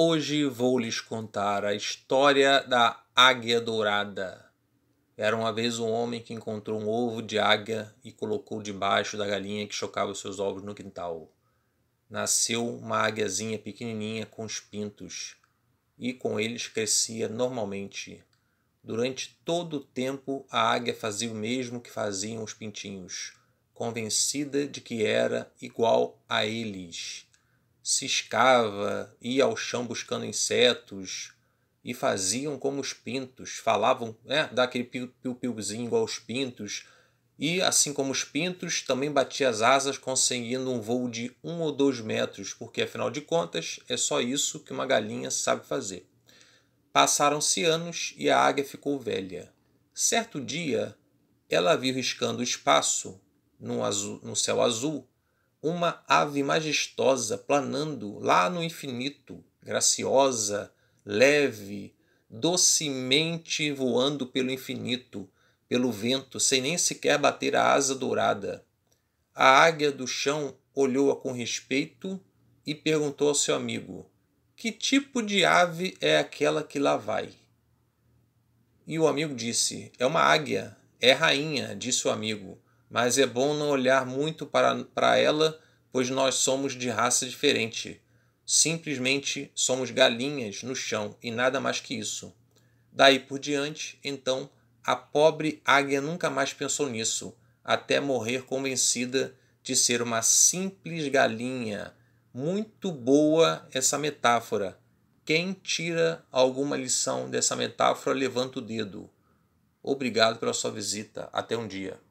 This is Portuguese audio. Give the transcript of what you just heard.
Hoje vou lhes contar a história da águia dourada. Era uma vez um homem que encontrou um ovo de águia e colocou debaixo da galinha que chocava seus ovos no quintal. Nasceu uma águiazinha pequenininha com os pintos, e com eles crescia normalmente. Durante todo o tempo, a águia fazia o mesmo que faziam os pintinhos, convencida de que era igual a eles ciscava, ia ao chão buscando insetos e faziam como os pintos, falavam, né, daquele piu-piuzinho igual aos pintos. E assim como os pintos, também batia as asas conseguindo um voo de um ou dois metros, porque afinal de contas é só isso que uma galinha sabe fazer. Passaram-se anos e a águia ficou velha. Certo dia, ela viu riscando o espaço, no azul, no céu azul, uma ave majestosa planando lá no infinito, graciosa, leve, docemente voando pelo infinito, pelo vento, sem nem sequer bater a asa dourada. A águia do chão olhou-a com respeito e perguntou ao seu amigo: Que tipo de ave é aquela que lá vai? E o amigo disse: É uma águia, é rainha, disse o amigo mas é bom não olhar muito para, para ela, pois nós somos de raça diferente. Simplesmente somos galinhas no chão e nada mais que isso. Daí por diante, então, a pobre águia nunca mais pensou nisso, até morrer convencida de ser uma simples galinha. Muito boa essa metáfora. Quem tira alguma lição dessa metáfora, levanta o dedo. Obrigado pela sua visita. Até um dia.